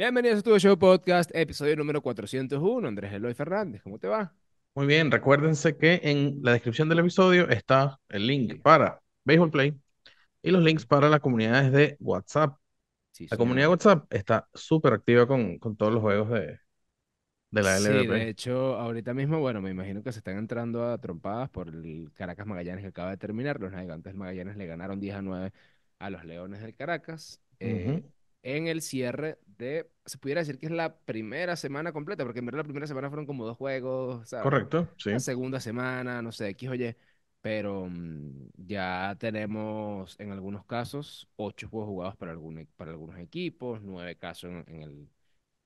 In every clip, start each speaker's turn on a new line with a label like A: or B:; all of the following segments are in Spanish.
A: Bienvenidos a tu Show Podcast, episodio número 401. Andrés Eloy Fernández, ¿cómo te va?
B: Muy bien, recuérdense que en la descripción del episodio está el link para Baseball Play y los links para las comunidades de WhatsApp. la comunidad de WhatsApp está súper activa con, todos los juegos de, de la LVP. de
A: hecho, ahorita mismo, bueno, me imagino que se están entrando a trompadas por el Caracas Magallanes que acaba de terminar. Los navegantes Magallanes le ganaron 10 a 9 a los Leones del Caracas en el cierre de, se pudiera decir que es la primera semana completa, porque en verdad la primera semana fueron como dos juegos, ¿sabes? Correcto, sí. La segunda semana, no sé, X oye, pero mm, ya tenemos en algunos casos ocho juegos jugados para, algún, e, para algunos equipos, nueve casos en, el,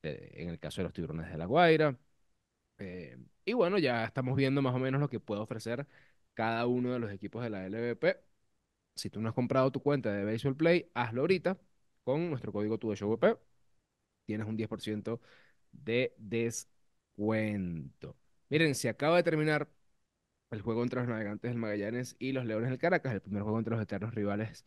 A: eh, en el caso de los tiburones de La Guaira. Eh, y bueno, ya estamos viendo más o menos lo que puede ofrecer cada uno de los equipos de la LVP. Si tú no has comprado tu cuenta de Baseball Play, hazlo ahorita con nuestro código TUDESHOWP tienes un 10% de descuento. Miren, se acaba de terminar el juego entre los Navegantes del Magallanes y los Leones del Caracas, el primer juego entre los eternos rivales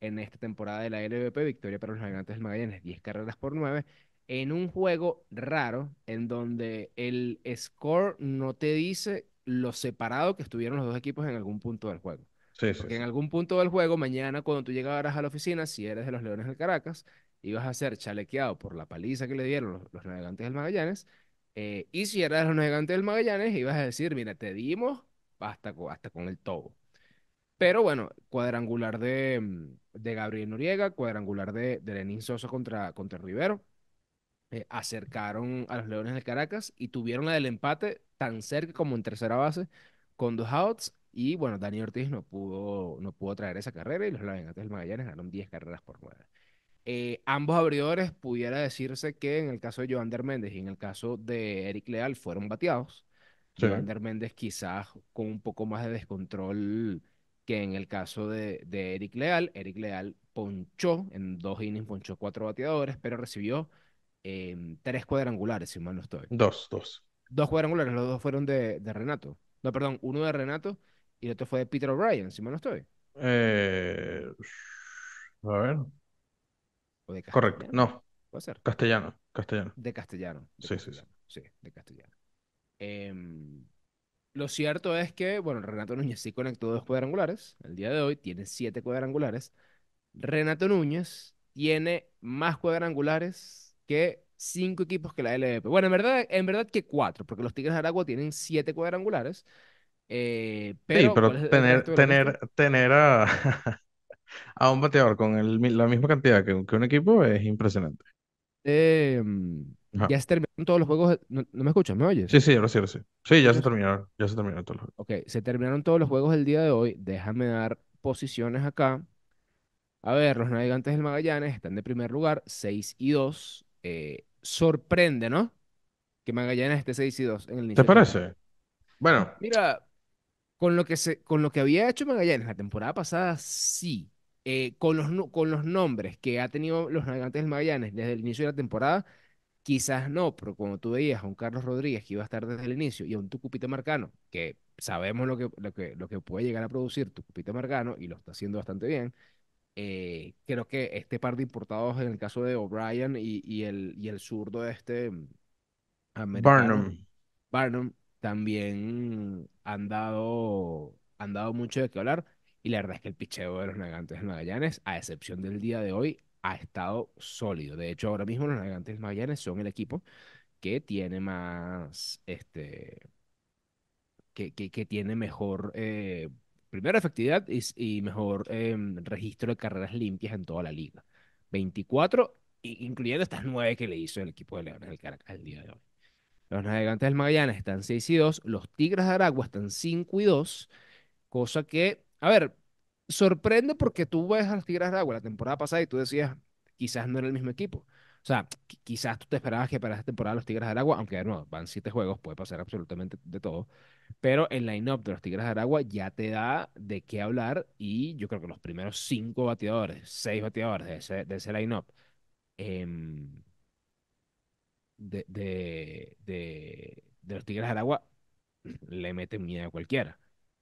A: en esta temporada de la LVP, victoria para los Navegantes del Magallanes, 10 carreras por 9, en un juego raro en donde el score no te dice lo separado que estuvieron los dos equipos en algún punto del juego en algún punto del juego, mañana cuando tú llegaras a la oficina, si eres de los Leones del Caracas, ibas a ser chalequeado por la paliza que le dieron los, los navegantes del Magallanes. Eh, y si eras de los navegantes del Magallanes, ibas a decir, mira, te dimos hasta, hasta con el tobo. Pero bueno, cuadrangular de, mm, de Gabriel Noriega, cuadrangular de, de Lenín Sosa contra, contra Rivero. Eh, acercaron a los Leones del Caracas y tuvieron la del empate tan cerca como en tercera base, con dos outs y bueno, Dani Ortiz no pudo, no pudo traer esa carrera y los navegantes del Magallanes ganaron 10 carreras por 9. Eh, ambos abridores pudiera decirse que en el caso de Joander Méndez y en el caso de Eric Leal fueron bateados. Sí. Méndez quizás con un poco más de descontrol que en el caso de, Eric Leal. Eric Leal ponchó, en dos innings ponchó cuatro bateadores, pero recibió em, tres cuadrangulares, si mal no estoy. Dos, dos. Dos cuadrangulares, los dos fueron de, de Renato. No, perdón, uno de Renato y el otro fue de Peter O'Brien, si mal no estoy.
B: Eh, a ver. Correcto, no. Puede ser. Castellano, castellano. De castellano. sí, sí, sí, de castellano.
A: Em, lo cierto es que, bueno, Renato Núñez sí conectó dos cuadrangulares. El día de hoy tiene siete cuadrangulares. Renato Núñez tiene más cuadrangulares que cinco equipos que la LVP. Bueno, en verdad, en verdad que cuatro, porque los Tigres de Aragua tienen siete cuadrangulares eh, sí, pero tener, tener,
B: tener a, un bateador con la misma cantidad que, un equipo es impresionante.
A: Eh, ya se terminaron todos los juegos. ¿No, me escuchas? ¿Me oyes? Sí,
B: sí, ahora sí, sí. Sí, ya se terminaron. Ya se terminaron todos los
A: juegos. Ok, se terminaron todos los juegos del día de hoy. Déjame dar posiciones acá. A ver, los navegantes del Magallanes están de primer lugar, 6 y 2. Eh, sorprende, ¿no? Que Magallanes esté 6 y 2 en el inicio. ¿Te parece? Bueno. Mira, con lo que, se, con lo que había hecho Magallanes la temporada pasada, sí. Eh, con, los, con los nombres que ha tenido los navegantes del Magallanes desde el inicio de la temporada, quizás no, pero como tú veías a un Carlos Rodríguez que iba a estar desde el inicio y a un Tucupita Marcano, que sabemos lo que, lo que, lo que puede llegar a producir Tucupita Marcano y lo está haciendo bastante bien, eh, creo que este par de importados en el caso de O'Brien y, el, y el zurdo este... Mm, Barnum. Barnum también han dado, han dado mucho de qué hablar. Y la verdad es que el picheo de los negantes Magallanes, a excepción del día de hoy, ha estado sólido. De hecho, ahora mismo los Nagantes Magallanes son el equipo que tiene más, este, que, que, tiene mejor, eh, primera efectividad y, mejor em, registro de carreras limpias en toda la liga. 24, incluyendo estas nueve que le hizo el equipo de Leones del Caracas el día de hoy. Los navegantes del Magallanes están 6 y 2. Los Tigres de Aragua están 5 y 2. Cosa que, a ver, sorprende porque tú ves a los Tigres de Aragua la temporada pasada y tú decías, quizás no era el mismo equipo. O sea, quizás tú te esperabas que para esta temporada los Tigres de Aragua, aunque no van 7 juegos, puede pasar absolutamente de todo. Pero el line-up de los Tigres de Aragua ya te da de qué hablar. Y yo creo que los primeros 5 bateadores, 6 bateadores de ese, de ese line-up. Em, de, los Tigres del Aragua le mete miedo a cualquiera.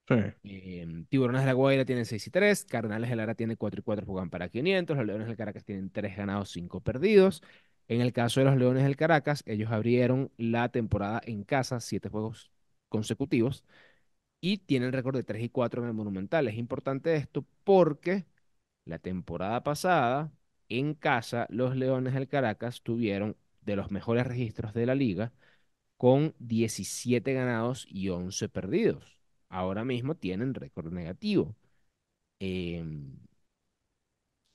A: Sí. Eh, Tiburones de la Guaira tienen 6 y 3, Cardenales de Lara tiene 4 y 4, juegan para 500, los Leones del Caracas tienen 3 ganados, 5 perdidos. En el caso de los Leones del Caracas, ellos abrieron la temporada en casa, 7 juegos consecutivos, y tienen récord de 3 y 4 en el Monumental. Es importante esto porque la temporada pasada, en casa, los Leones del Caracas tuvieron de los mejores registros de la liga, con 17 ganados y 11 perdidos. Ahora mismo tienen récord negativo. Em,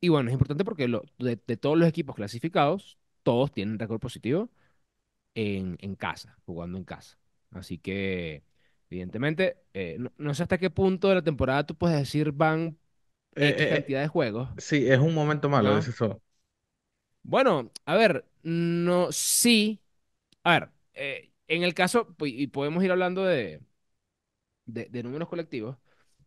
A: y bueno, es importante porque de, todos los equipos clasificados, todos tienen récord positivo en, casa, jugando en casa. Así que, evidentemente, eh, no, sé hasta qué punto de la temporada tú puedes decir van eh, eh, cantidad de juegos.
B: Sí, es un momento malo, eso.
A: Bueno, a ver, no, sí. A ver, eh, en el caso, pues, y podemos ir hablando de, números colectivos,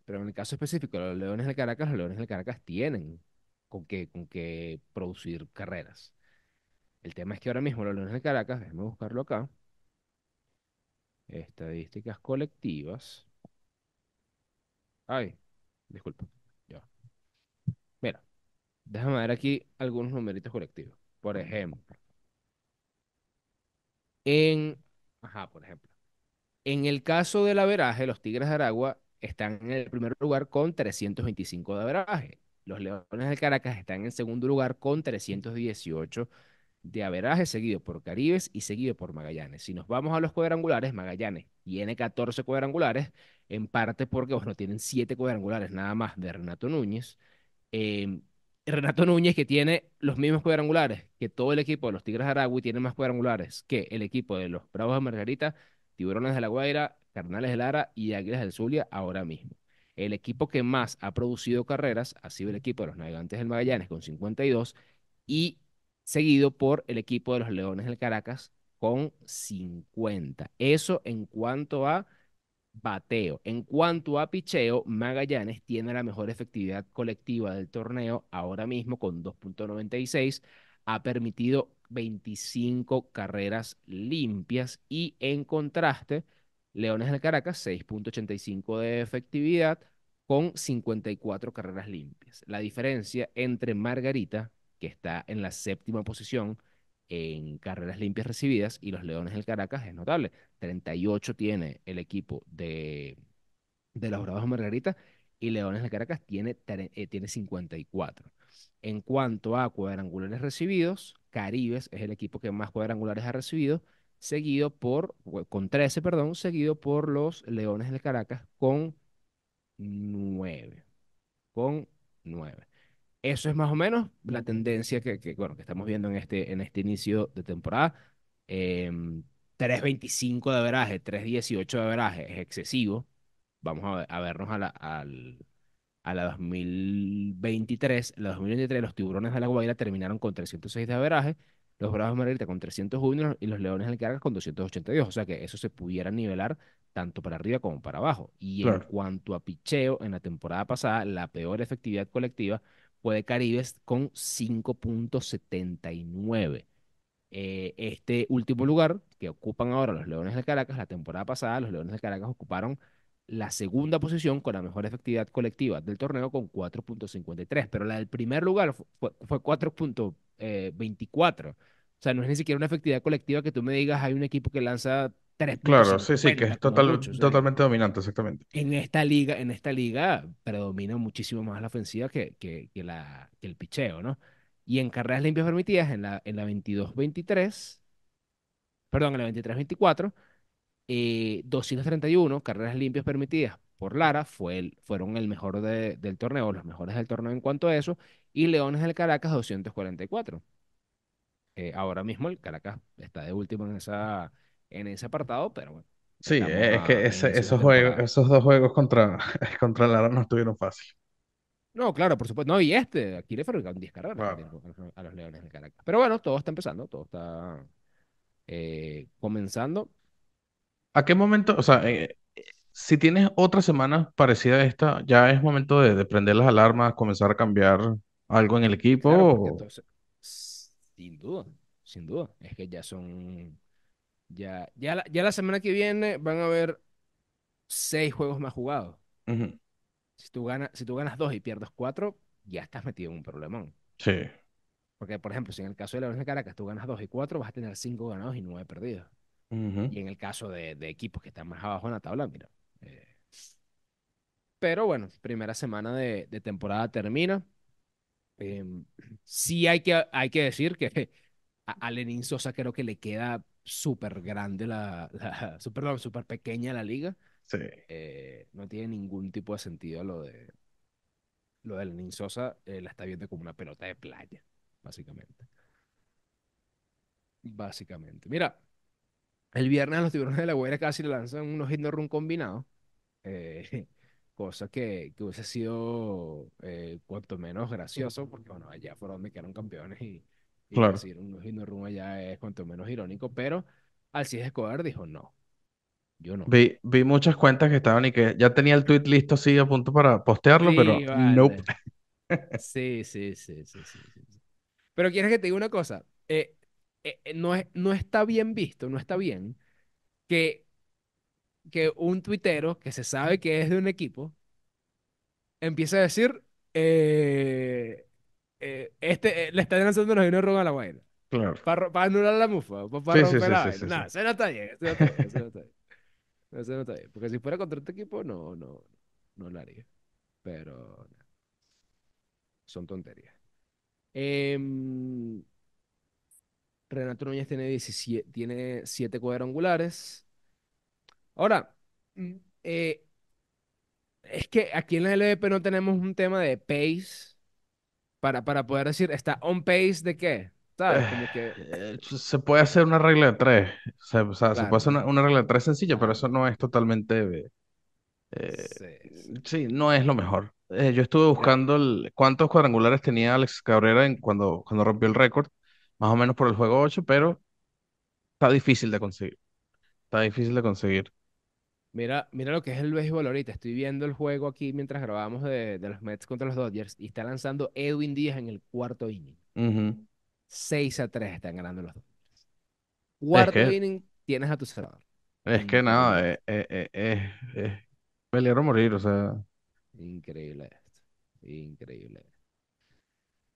A: pero en el caso específico, los Leones de Caracas, los Leones de Caracas tienen con qué, con qué producir carreras. El tema es que ahora mismo los Leones de Caracas, déjenme buscarlo acá, estadísticas colectivas. Ay, disculpa. Ya. Mira, Déjame ver aquí algunos numeritos colectivos. Por ejemplo, en, ajá, por ejemplo, en el caso del averaje, los Tigres de Aragua están en el primer lugar con 325 de averaje. Los Leones del Caracas están en segundo lugar con 318 de averaje, seguido por Caribes y seguido por Magallanes. Si nos vamos a los cuadrangulares, Magallanes tiene 14 cuadrangulares, en parte porque, no tienen 7 cuadrangulares nada más de Renato Núñez. Em, Renato Núñez, que tiene los mismos cuadrangulares que todo el equipo de los Tigres de Aragui, tiene más cuadrangulares que el equipo de los Bravos de Margarita, Tiburones de la Guaira, Carnales de Lara y Águilas del Zulia ahora mismo. El equipo que más ha producido carreras ha sido el equipo de los Navegantes del Magallanes con 52 y seguido por el equipo de los Leones del Caracas con 50. Eso en cuanto a bateo. En cuanto a picheo, Magallanes tiene la mejor efectividad colectiva del torneo ahora mismo con 2.96. Ha permitido 25 carreras limpias y en contraste, Leones de Caracas 6.85 de efectividad con 54 carreras limpias. La diferencia entre Margarita, que está en la séptima posición, en carreras limpias recibidas y los Leones del Caracas es notable. 38 tiene el equipo de, de los Bravos Margarita y Leones del Caracas tiene, 54. Eh, en cuanto a cuadrangulares recibidos, Caribes es el equipo que más cuadrangulares ha recibido, seguido por, con 13, perdón, seguido por los Leones del Caracas con 9. Con 9. Eso es más o menos la tendencia que, estamos viendo en este, en este inicio de temporada. 3.25 em, de veraje, 3.18 de veraje es excesivo. Vamos a, vernos a la, a la 2023. La 2023 los tiburones de la Guaira terminaron con 306 de averaje, los Bravos Margarita con 301 y los Leones del Caracas con 282. O sea que eso se pudiera nivelar tanto para arriba como para abajo. Y en cuanto a picheo, en la temporada pasada, la peor efectividad colectiva fue de Caribes con 5.79. Eh, este último lugar que ocupan ahora los Leones de Caracas, la temporada pasada los Leones de Caracas ocuparon la segunda posición con la mejor efectividad colectiva del torneo con 4.53, pero la del primer lugar fue 4.24. Eh, o sea, no es ni siquiera una efectividad colectiva que tú me digas, hay un equipo que lanza Claro, sí, sí, que es totalmente
B: dominante, exactamente.
A: En esta liga, en esta liga predomina muchísimo más la ofensiva que, que, la, el picheo, ¿no? Y en carreras limpias permitidas, en la, en la 22-23, perdón, en la 23-24, 231 eh, carreras limpias permitidas por Lara fue fueron el mejor del torneo, los mejores del torneo en cuanto a eso, y Leones del Caracas 244. Eh, ahora mismo el Caracas está de último en esa, en ese apartado, pero bueno. Sí, es que esos, esos
B: dos juegos contra, contra Lara no estuvieron fácil.
A: No, claro, por supuesto. No, y este, aquí le fabricaron 10 carreras a los Leones de Caracas. Pero bueno, todo está empezando, todo está eh, comenzando. ¿A qué momento? O sea,
B: eh, si tienes otra semana parecida a esta, ya es momento de, prender las alarmas, comenzar a cambiar algo en el equipo.
A: sin duda, sin duda. Es que ya son ya, la, semana que viene van a haber seis juegos más jugados. si, tú ganas, si tú ganas dos y pierdes cuatro, ya estás metido en un problemón. Sí. Porque, por ejemplo, si en el caso de la de Caracas tú ganas dos y cuatro, vas a tener cinco ganados y nueve perdidos. Y en el caso de, equipos que están más abajo en la tabla, mira. Eh. pero bueno, primera semana de, temporada termina. Em, sí hay que, hay que decir que a, a, Lenin Sosa creo que le queda súper grande, la, la súper super pequeña la liga. Eh, no tiene ningún tipo de sentido lo de lo de Lenin Sosa, eh, la está viendo como una pelota de playa, básicamente. Básicamente. Mira, el viernes los tiburones de la Guaira casi le lanzan unos hit no run combinados. Eh, cosa que, hubiese sido cuanto menos gracioso, porque bueno, allá fueron donde quedaron campeones y, y claro. decir un ya es cuanto menos irónico, pero Alcides Escobar dijo no. Yo no. Vi,
B: muchas cuentas que estaban y que ya tenía el tweet listo así a punto para postearlo, pero no
A: sí, sí, sí, sí, sí, Pero quieres que te diga una cosa. Eh, eh, eh, no, es, no está bien visto, no está bien que, que un tuitero que se sabe que es de un equipo empiece a decir eh, eh, este, eh, le están lanzando los vinos rojo a la vaina. Claro. Para, para anular la mufa, para, romper la vaina. no, se nota bien, se nota bien, se nota bien. Porque si fuera contra este equipo, no, no, no lo haría. Pero no. son tonterías. Em, Renato Núñez tiene 17, tiene 7 cuadrangulares. Ahora, mm. eh, es que aquí en la LVP no tenemos un tema de pace para, poder decir, ¿está on pace de qué? que... Eh,
B: eh, se puede hacer una regla de tres. O sea, se puede hacer una, regla de tres sencilla, pero eso no es totalmente. Eh, sí, no es lo mejor. yo estuve buscando cuántos cuadrangulares tenía Alex Cabrera en, cuando, cuando rompió el récord, más o menos por el juego 8, pero está difícil de conseguir. Está difícil de conseguir.
A: Mira, lo que es el béisbol ahorita. Estoy viendo el juego aquí mientras grabamos de, los Mets contra los Dodgers y está lanzando Edwin Díaz en el cuarto inning. Seis 6 a 3 están ganando los Dodgers. Cuarto inning tienes a tu cerrador.
B: Es que nada, no, eh, eh, eh, es, morir, o sea. Increíble esto.
A: Increíble.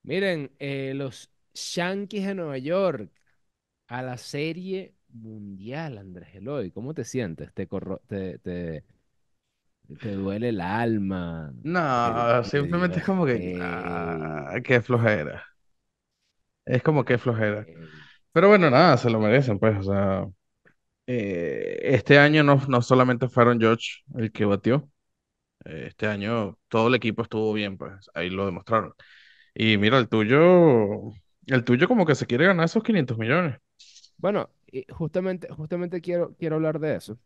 A: Miren, los Yankees de Nueva York a la serie mundial, Andrés Eloy. ¿Cómo te sientes? ¿Te, corro te, duele el alma? No, simplemente es como
B: que... Ah, ¡Qué flojera! Es como que flojera. Pero bueno, nada, se lo merecen, pues, o sea... Eh, este año no, no solamente fueron George el que batió, eh, este año todo el equipo estuvo bien, pues ahí lo demostraron. Y mira, el tuyo, el tuyo como que se quiere ganar esos 500
A: millones. Bueno, y justamente, justamente quiero, quiero hablar de eso.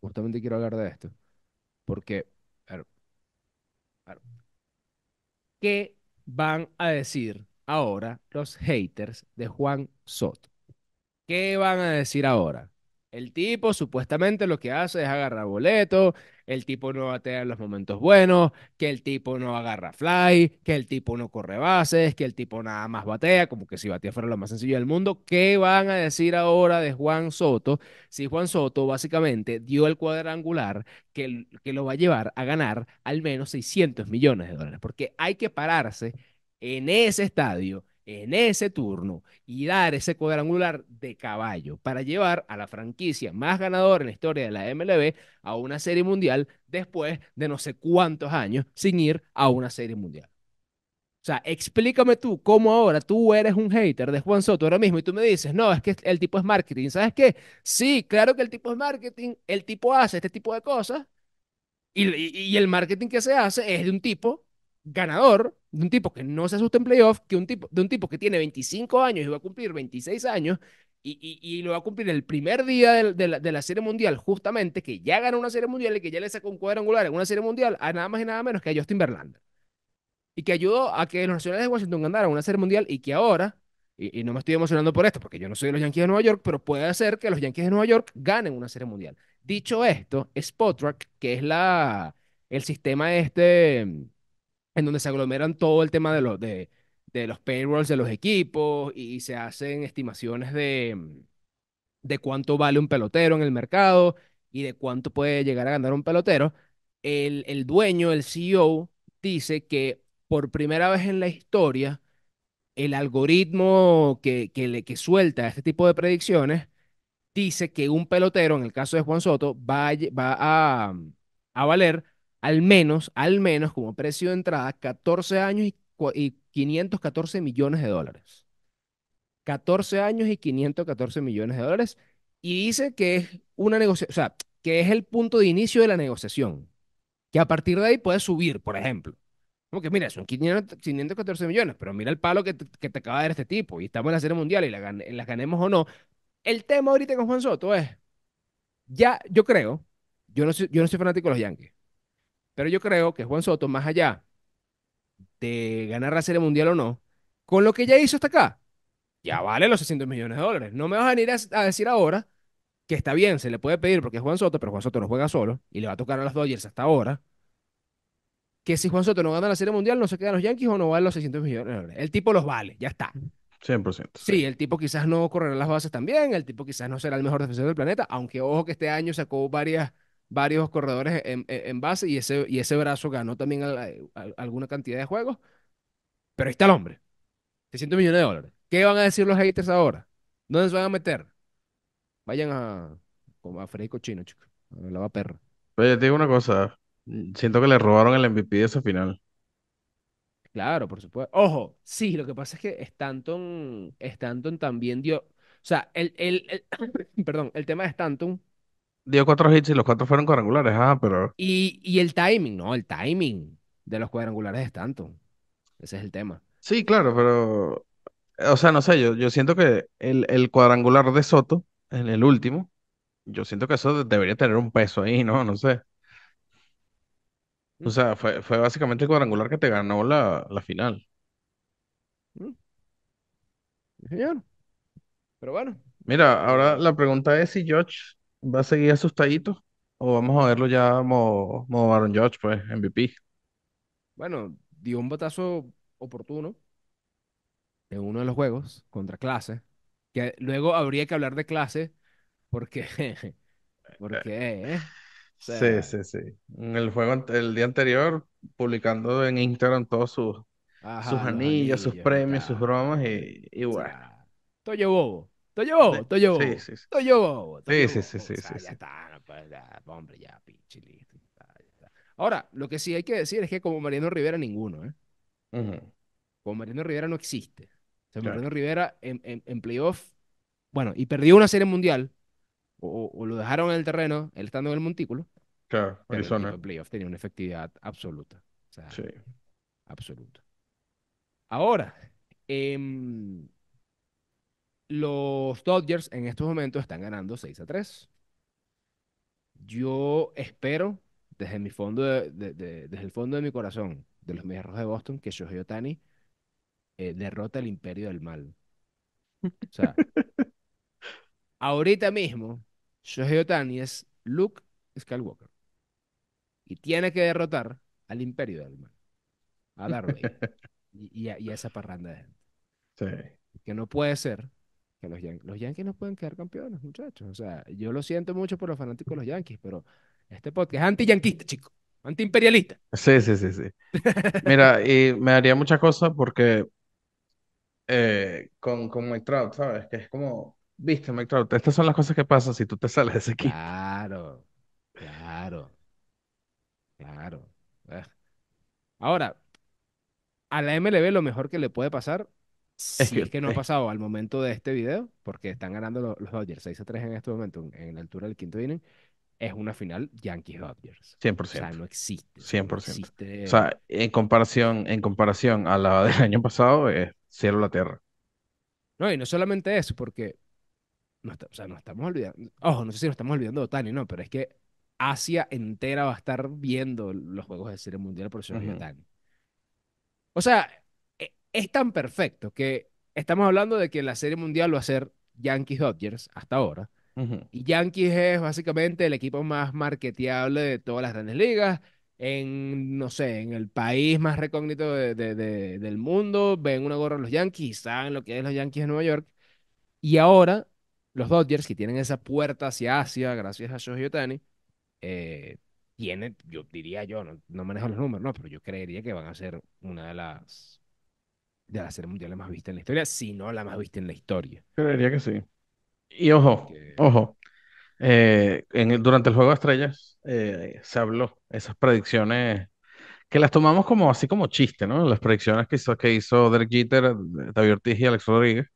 A: Justamente quiero hablar de esto. Porque, ¿qué van a decir ahora los haters de Juan Soto? ¿Qué van a decir ahora? El tipo supuestamente lo que hace es agarrar boleto, el tipo no batea en los momentos buenos, que el tipo no agarra fly, que el tipo no corre bases, que el tipo nada más batea, como que si batea fuera lo más sencillo del mundo. ¿Qué van a decir ahora de Juan Soto si Juan Soto básicamente dio el cuadrangular que, que lo va a llevar a ganar al menos 600 millones de dólares? Porque hay que pararse en ese estadio en ese turno y dar ese cuadrangular de caballo para llevar a la franquicia más ganadora en la historia de la MLB a una serie mundial después de no sé cuántos años sin ir a una serie mundial. O sea, explícame tú cómo ahora tú eres un hater de Juan Soto ahora mismo y tú me dices, no, es que el tipo es marketing. ¿Sabes qué? Sí, claro que el tipo es marketing, el tipo hace este tipo de cosas y, el marketing que se hace es de un tipo ganador de un tipo que no se asusta en playoff que un tipo, de un tipo que tiene 25 años y va a cumplir 26 años y, lo va a cumplir el primer día de, la, Serie Mundial, justamente, que ya ganó una Serie Mundial y que ya le sacó un angular en una Serie Mundial a nada más y nada menos que a Justin Verlander. Y que ayudó a que los Nacionales de Washington ganaran una Serie Mundial y que ahora, y, no me estoy emocionando por esto porque yo no soy de los Yankees de Nueva York, pero puede ser que los Yankees de Nueva York ganen una Serie Mundial. Dicho esto, Spotrack, que es la, el sistema este en donde se aglomeran todo el tema de, los de, los payrolls de los equipos y se hacen estimaciones mm, de, cuánto vale un pelotero en el mercado y de cuánto puede llegar a ganar un pelotero, el, dueño, el CEO, dice que por primera vez en la historia, el algoritmo que, que, que suelta este tipo de predicciones dice que un pelotero, en el caso de Juan Soto, va, va a, mm, a valer al menos, al menos como precio de entrada, 14 años y, 514 millones de dólares. 14 años y 514 millones de dólares. Y dice que es una negociación, o sea, que es el punto de inicio de la negociación. Que a partir de ahí puede subir, por ejemplo. Porque mira, son 514 millones, pero mira el palo que te, acaba de dar este tipo. Y estamos en la serie mundial y la, las ganemos o no. El tema ahorita con Juan Soto es, ya yo creo, yo no yo no soy fanático de los Yankees. Pero yo creo que Juan Soto, más allá de ganar la Serie Mundial o no, con lo que ya hizo hasta acá, ya vale los 600 millones de dólares. No me vas a venir a, decir ahora que está bien, se le puede pedir porque es Juan Soto, pero Juan Soto no juega solo y le va a tocar a los Dodgers hasta ahora. Que si Juan Soto no gana la Serie Mundial, no se quedan los Yankees o no valen los 600 millones de dólares. El tipo los vale, ya está. 100%. Sí. sí, el tipo quizás no correrá las bases también, el tipo quizás no será el mejor defensor del planeta, aunque ojo que este año sacó varias varios corredores en, base y ese, y ese brazo ganó también eh, alguna cantidad de juegos. Pero ahí está el hombre. 600 millones de dólares. ¿Qué van a decir los haters ahora? ¿Dónde se van a meter? Vayan a, a Freddy Cochino, chicos. A la lava perra.
B: Oye, te digo una cosa. Siento que le robaron el MVP de esa final.
A: Claro, por supuesto. Ojo, sí, lo que pasa es que Stanton, Stanton también dio. O sea, el, el, el perdón, el tema de Stanton
B: dio cuatro hits y los cuatro fueron cuadrangulares, ah, pero...
A: Y, el timing, ¿no? El timing de los cuadrangulares es tanto. Ese es el tema.
B: Sí, claro, pero... O sea, no sé, yo, siento que el, cuadrangular de Soto, en el último, yo siento que eso debería tener un peso ahí, ¿no? No sé. O sea, mm. fue, básicamente el cuadrangular que te ganó la, final. Mm.
A: Señor. Pero bueno.
B: Mira, ahora la pregunta es si George ¿Va a seguir asustadito? ¿O vamos a verlo ya como, Aaron Judge, pues, MVP?
A: Bueno, dio un batazo oportuno en uno de los juegos contra clase. Que luego habría que hablar de clase porque. porque ¿eh? sí,
B: sí, sí. En el juego, el día anterior, publicando en Instagram todos sus, sus anillos, sus premios, sus bromas y, y bueno.
A: sea, Bobo yo Sí, sí, sí. Sí, sí, sí, sí, está, hombre, ya, pinche Ahora, lo que sí hay que decir es que como Mariano Rivera, ninguno, ¿eh? Como Mariano Rivera no existe. O sea, Mariano Rivera en, en, playoff, bueno, y perdió una serie mundial, o, lo dejaron en el terreno, él estando en el montículo. Claro, pero Arizona. playoff tenía una efectividad absoluta. sí. Absoluta. Ahora, eh, los Dodgers en estos momentos están ganando 6 a 3. Yo espero, desde, mi fondo desde el fondo de mi corazón, de los mejores de Boston, que Shohei Otani eh, derrote derrota el imperio del mal. O sea, ahorita mismo, Shohei Otani es Luke Skywalker. Y tiene que derrotar al imperio del mal. A la y, y, a, esa parranda de gente. Que no puede ser que los, Yankees no pueden quedar campeones, muchachos. O sea, yo lo siento mucho por los fanáticos de los Yankees, pero este podcast es anti-yanquista, chico. Anti-imperialista.
B: Sí, sí, sí, sí. Mira, y me haría muchas cosas porque
A: eh, con, con Mike Trout, ¿sabes? Que es como, viste, Mike Trout,
B: estas son las cosas que pasan si tú te sales de ese equipo.
A: Claro, claro, claro. Ah. Ahora, a la MLB lo mejor que le puede pasar si es que, no ha pasado al momento de este video, porque están ganando los, Dodgers 6 a 3 en este momento, en, la altura del quinto inning, es una final Yankees-Dodgers.
B: 100%. O sea, no existe. 100%. O sea, en comparación, en comparación a la del año pasado, es cielo la tierra.
A: No, y no solamente eso, porque no o sea, nos estamos olvidando. Ojo, no sé si nos estamos olvidando de Otani, no, pero es que Asia entera va a estar viendo los Juegos de Serie Mundial por el de Otani. O sea, es tan perfecto que estamos hablando de que la serie mundial va a ser Yankees Dodgers hasta ahora. Y Yankees es básicamente el equipo más marketeable de todas las grandes ligas. En, no sé, en el país más recógnito del mundo, ven una gorra los Yankees, saben lo que es los Yankees de Nueva York. Y ahora, los Dodgers, que tienen esa puerta hacia Asia, gracias a Shohei Otani, eh, tienen, yo diría yo, no, no manejo los números, no, pero yo creería que van a ser una de las de la serie mundial la más vista en la historia, si no la más vista en la historia.
B: Creería que sí. Y ojo, ojo. Eh, en, durante el juego de estrellas eh, se habló esas predicciones que las tomamos como así como chiste, ¿no? Las predicciones que hizo, que hizo Derek Jeter, David Ortiz y Alex Rodríguez.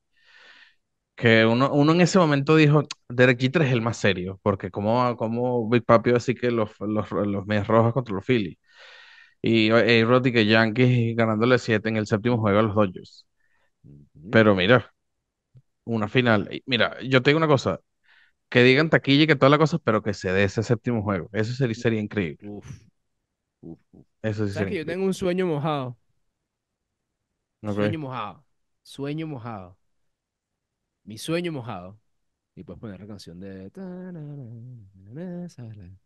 B: Que uno, uno en ese momento dijo, Derek Jeter es el más serio, porque como, como Big Papi así que los, los, los medias rojas contra los Phillies y eh, a y Yankees ganándole 7 en el séptimo juego a los Dodgers. Pero mira, una final. Mira, yo tengo una cosa. Que digan taquilla y que toda la cosa, pero que se dé ese séptimo juego. Eso sería, increíble. Uf, Eso sí sería
A: yo tengo un sueño mojado. Sueño mojado. Sueño mojado. Mi sueño mojado. Y puedes poner la canción de...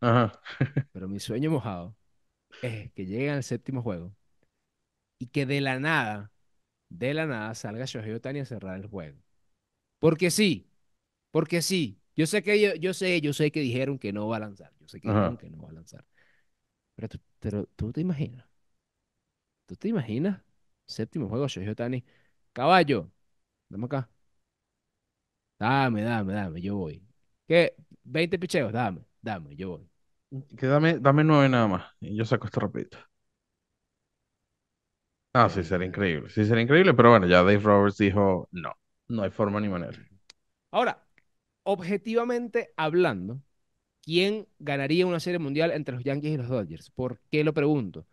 A: Ajá. Pero mi sueño mojado es que llega al séptimo juego y que de la nada, de la nada salga Shohei Otani a cerrar el juego. Porque sí, porque sí. Yo sé que yo, sé, yo sé que dijeron que no va a lanzar, yo sé que dijeron que no va a lanzar. Pero tú, tú te imaginas. ¿Tú te imaginas? Séptimo juego, Shohei Otani. Caballo, dame acá. Dame, dame, dame, yo voy. ¿Qué? 20 picheos, dame, dame, yo voy. Que dame, dame nueve nada más. Y yo saco esto rapidito.
B: Ah, sí, sería increíble. Sí, sería increíble, pero bueno, ya Dave Roberts dijo, no, no hay forma ni manera.
A: Ahora, objetivamente hablando, ¿quién ganaría una serie mundial entre los Yankees y los Dodgers? ¿Por qué lo pregunto?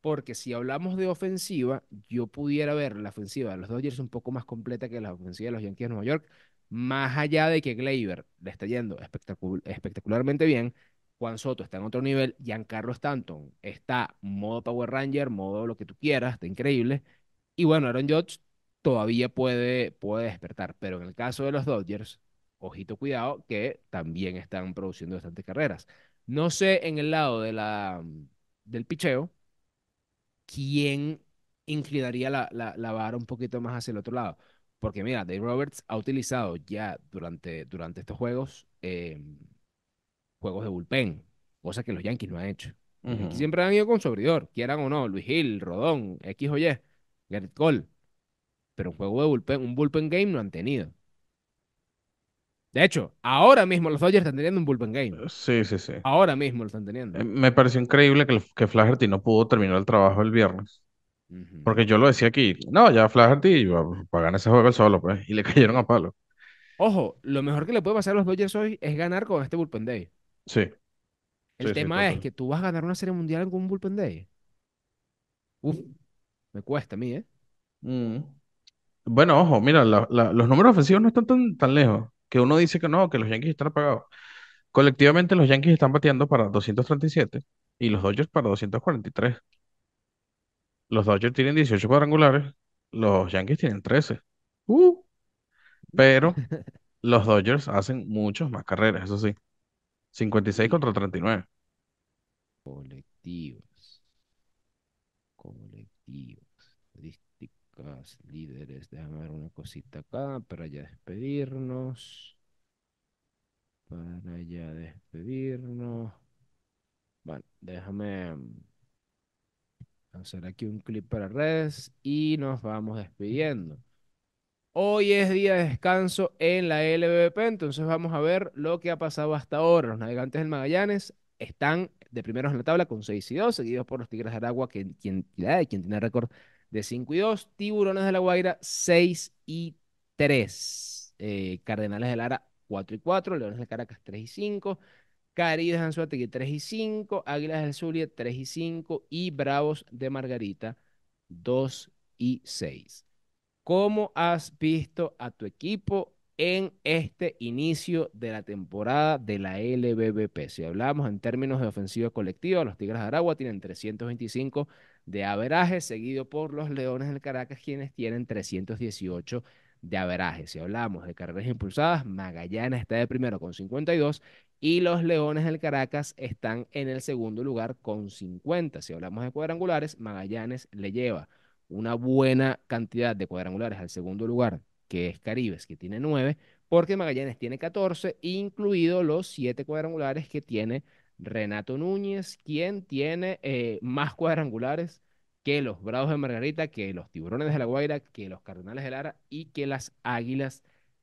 A: Porque si hablamos de ofensiva, yo pudiera ver la ofensiva de los Dodgers un poco más completa que la ofensiva de los Yankees de Nueva York, más allá de que Gleyber le está yendo espectacularmente bien, Juan Soto está en otro nivel, Giancarlo Stanton está modo Power Ranger, modo lo que tú quieras, está increíble. Y bueno, Aaron Judge todavía puede, puede despertar, pero en el caso de los Dodgers, ojito cuidado, que también están produciendo bastantes carreras. No sé en el lado de la, del picheo, quién inclinaría la, la, vara un poquito más hacia el otro lado. Porque mira, Dave Roberts ha utilizado ya durante, durante estos juegos... Eh, juegos de bullpen, cosa que los Yankees no han hecho. Siempre han ido con su quieran o no, Luis Gil, Rodón, X o Y, Garrett Cole. Pero un juego de bullpen, un bullpen game no han tenido. De hecho, ahora mismo los Dodgers están teniendo un bullpen game. Eh, sí, sí, sí. Ahora mismo lo están teniendo.
B: Eh, me pareció increíble que, que Flaherty no pudo terminar el trabajo el viernes. Porque yo lo decía aquí, no, ya Flaherty va, a ganar ese juego el solo, pues, y le cayeron a palo.
A: Ojo, lo mejor que le puede pasar a los Dodgers hoy es ganar con este bullpen day.
B: Sí. El tema es
A: que tú vas a ganar una serie mundial con un bullpen day. Uf, me cuesta a mí, ¿eh? Mm.
B: Bueno, ojo, mira, los números ofensivos no están tan, tan lejos. Que uno dice que no, que los Yankees están apagados. Colectivamente, los Yankees están bateando para 237 y los Dodgers para 243. Los Dodgers tienen 18 cuadrangulares, los Yankees tienen 13. Uh, pero los Dodgers hacen muchas más carreras, eso sí. 56 contra 39.
A: Colectivos. Colectivos. Estadísticas, líderes. Déjame ver una cosita acá para ya despedirnos. Para ya despedirnos. Bueno, déjame mm, hacer aquí un clip para redes y nos vamos despidiendo. Hoy es día de descanso en la LVP, entonces vamos a ver lo que ha pasado hasta ahora. Los navegantes del Magallanes están de primeros en la tabla con 6 y 2, seguidos por los Tigres de Aragua, quien, tiene récord de 5 y 2, Tiburones de la Guaira 6 y 3, eh, Cardenales de Lara 4 y 4, Leones de Caracas 3 y 5, Caribes de Anzuategui 3 y 5, Águilas del Zulia 3 y 5 y Bravos de Margarita 2 y 6. ¿Cómo has visto a tu equipo en este inicio de la temporada de la LBBP? Si hablamos en términos de ofensiva colectiva, los Tigres de Aragua tienen 325 de averaje, seguido por los Leones del Caracas, quienes tienen 318 de averaje. Si hablamos de carreras impulsadas, Magallanes está de primero con 52 y los Leones del Caracas están en el segundo lugar con 50. Si hablamos de cuadrangulares, Magallanes le lleva una buena cantidad de cuadrangulares al segundo lugar, que es Caribes, que tiene nueve, porque Magallanes tiene 14, incluido los siete cuadrangulares que tiene Renato Núñez, quien tiene eh, más cuadrangulares que los Bravos de Margarita, que los Tiburones de la Guaira, que los Cardenales de Lara y que las Águilas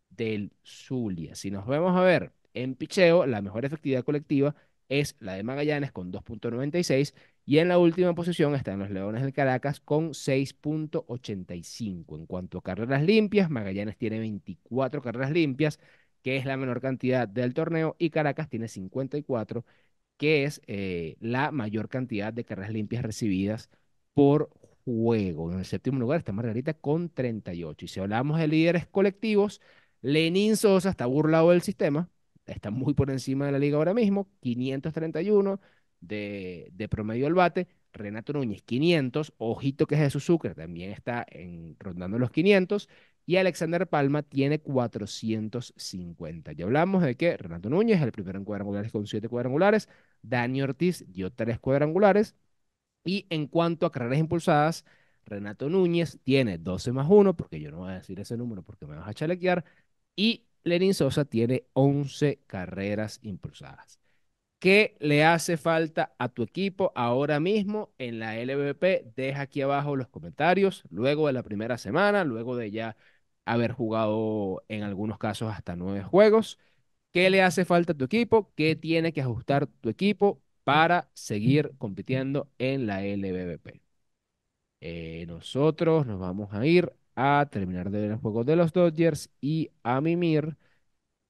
A: del Zulia. Si nos vemos a ver en picheo, la mejor efectividad colectiva es la de Magallanes con 2.96 y en la última posición están los Leones del Caracas con 6.85. En cuanto a carreras limpias, Magallanes tiene 24 carreras limpias, que es la menor cantidad del torneo, y Caracas tiene 54, que es eh, la mayor cantidad de carreras limpias recibidas por juego. En el séptimo lugar está Margarita con 38. Y si hablamos de líderes colectivos, Lenín Sosa está burlado del sistema, está muy por encima de la liga ahora mismo, 531 de, promedio al bate. Renato Núñez, 500. Ojito que es Jesús Sucre también está en, rondando los 500. Y Alexander Palma tiene 450. Ya hablamos de que Renato Núñez, el primero en cuadrangulares con 7 cuadrangulares. Dani Ortiz dio 3 cuadrangulares. Y en cuanto a carreras impulsadas, Renato Núñez tiene 12 más 1, porque yo no voy a decir ese número porque me vas a chalequear. Y Lenin Sosa tiene 11 carreras impulsadas. ¿Qué le hace falta a tu equipo ahora mismo en la LVP? Deja aquí abajo los comentarios, luego de la primera semana, luego de ya haber jugado en algunos casos hasta nueve juegos. ¿Qué le hace falta a tu equipo? ¿Qué tiene que ajustar tu equipo para seguir compitiendo en la lbbp. Eh, nosotros nos vamos a ir a terminar de ver el juego de los Dodgers y a mimir,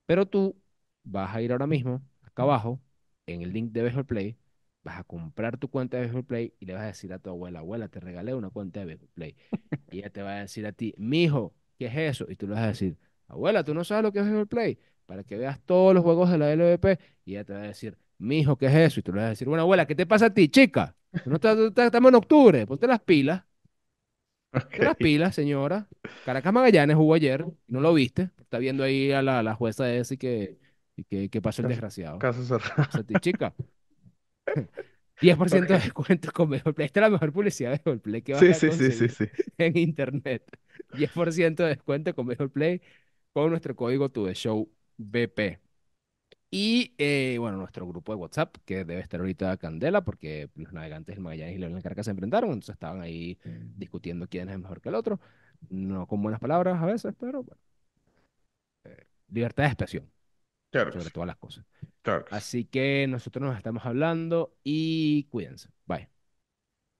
A: pero tú vas a ir ahora mismo acá abajo en el link de Baseball Play, vas a comprar tu cuenta de Baseball Play y le vas a decir a tu abuela, abuela, te regalé una cuenta de Baseball Play. Y ella te va a decir a ti, mijo, ¿qué es eso? Y tú le vas a decir, abuela, tú no sabes lo que es Baseball Play, para que veas todos los juegos de la LVP. Y ella te va a decir, mijo, ¿qué es eso? Y tú le vas a decir, bueno, abuela, ¿qué te pasa a ti, chica? No estamos en octubre, ponte las pilas. las pilas, señora. Caracas Magallanes jugó ayer, no lo viste. Está viendo ahí a la, la jueza ese que ¿Y qué, qué pasó el desgraciado? Caso cerrado. Chica. 10% de descuento con Mejor Play. Esta es la mejor publicidad de Play que va a sí, en internet. 10% de descuento con Mejor Play con nuestro código to the show BP. Y eh, bueno, nuestro grupo de WhatsApp, que debe estar ahorita Candela, porque los navegantes del Magallanes y León Caracas se enfrentaron, entonces estaban ahí mm. discutiendo quién es mejor que el otro. No con buenas palabras a veces, pero bueno. Eh, libertad de expresión. Sobre todas las cosas. Claro. Así que nosotros nos estamos hablando y cuídense. Bye.